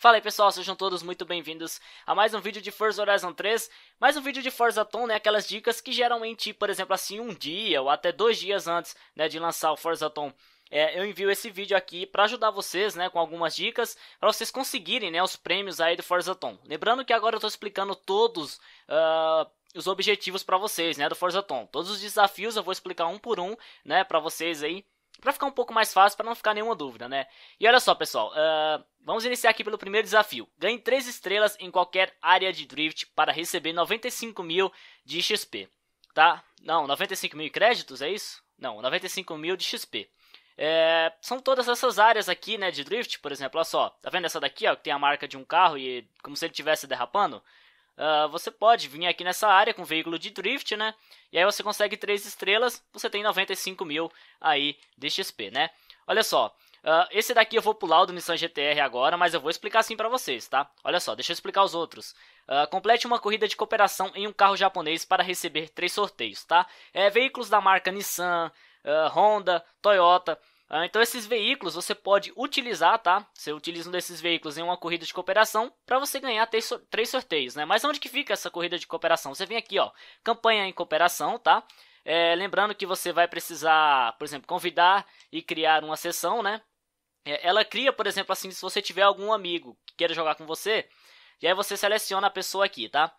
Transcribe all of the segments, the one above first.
Fala aí pessoal, sejam todos muito bem-vindos a mais um vídeo de Forza Horizon 3, mais um vídeo de Forza Tom, né, aquelas dicas que geralmente, por exemplo, assim, um dia ou até dois dias antes, né, de lançar o Forza Tom é, eu envio esse vídeo aqui para ajudar vocês, né, com algumas dicas para vocês conseguirem, né, os prêmios aí do Forza Tom. Lembrando que agora eu estou explicando todos uh, os objetivos para vocês, né, do Forza Tom. Todos os desafios eu vou explicar um por um, né, para vocês aí para ficar um pouco mais fácil, para não ficar nenhuma dúvida, né? E olha só, pessoal, uh, vamos iniciar aqui pelo primeiro desafio. Ganhe 3 estrelas em qualquer área de drift para receber 95 mil de XP, tá? Não, 95 mil créditos, é isso? Não, 95 mil de XP. É, são todas essas áreas aqui, né, de drift, por exemplo, olha só, tá vendo essa daqui, ó, que tem a marca de um carro e como se ele estivesse derrapando? Uh, você pode vir aqui nessa área com veículo de drift, né? E aí você consegue 3 estrelas, você tem 95 mil aí de XP, né? Olha só, uh, esse daqui eu vou pular o do Nissan GTR agora, mas eu vou explicar assim para vocês, tá? Olha só, deixa eu explicar os outros. Uh, complete uma corrida de cooperação em um carro japonês para receber 3 sorteios, tá? É, veículos da marca Nissan, Honda, Toyota ah, então esses veículos você pode utilizar, tá? Você utiliza um desses veículos em uma corrida de cooperação para você ganhar três sorteios, né? Mas onde que fica essa corrida de cooperação? Você vem aqui, ó, campanha em cooperação, tá? É, lembrando que você vai precisar, por exemplo, convidar e criar uma sessão, né? É, ela cria, por exemplo, assim, se você tiver algum amigo que queira jogar com você, e aí você seleciona a pessoa aqui, tá?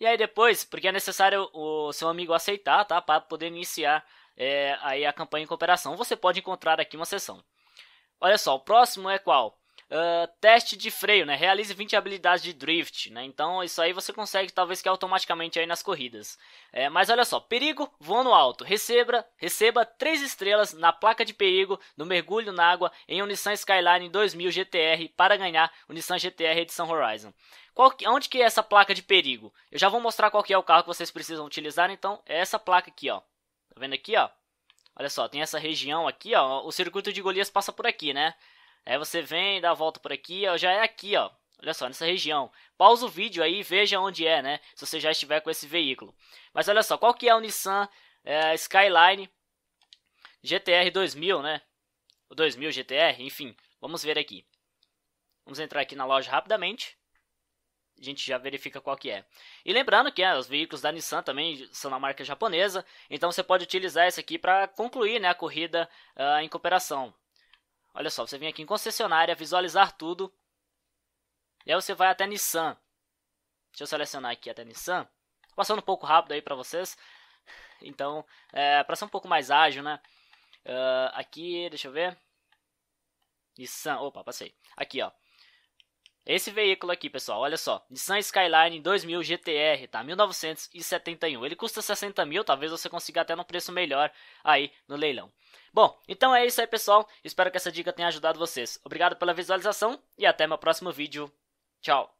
E aí depois, porque é necessário o seu amigo aceitar, tá? Para poder iniciar é, aí a campanha em cooperação. Você pode encontrar aqui uma seção. Olha só, o próximo é qual? Uh, teste de freio, né? Realize 20 habilidades de drift, né? Então isso aí você consegue talvez que automaticamente aí nas corridas. É, mas olha só, perigo, voando alto. Receba, receba 3 estrelas na placa de perigo no mergulho na água em Unissan Skyline 2000 GTR para ganhar o Nissan GTR Edição Horizon. Que, onde que é essa placa de perigo? Eu já vou mostrar qual que é o carro que vocês precisam utilizar, então é essa placa aqui, ó. Tá vendo aqui, ó? Olha só, tem essa região aqui, ó. O circuito de Golias passa por aqui, né? Aí é, você vem, dá a volta por aqui, ó, já é aqui, ó. Olha só, nessa região. Pausa o vídeo aí e veja onde é, né? Se você já estiver com esse veículo. Mas olha só, qual que é o Nissan é, Skyline GTR 2000, né? O 2000 GTR, enfim. Vamos ver aqui. Vamos entrar aqui na loja rapidamente a gente já verifica qual que é. E lembrando que é, os veículos da Nissan também são da marca japonesa, então você pode utilizar esse aqui para concluir né, a corrida uh, em cooperação. Olha só, você vem aqui em concessionária, visualizar tudo, e aí você vai até Nissan. Deixa eu selecionar aqui até Nissan. Passando um pouco rápido aí para vocês, então é, para ser um pouco mais ágil, né? Uh, aqui, deixa eu ver. Nissan, opa, passei. Aqui, ó. Esse veículo aqui, pessoal, olha só. Nissan Skyline 2000 GTR, tá? 1971. Ele custa 60 mil, talvez você consiga até num preço melhor aí no leilão. Bom, então é isso aí, pessoal. Espero que essa dica tenha ajudado vocês. Obrigado pela visualização e até meu próximo vídeo. Tchau!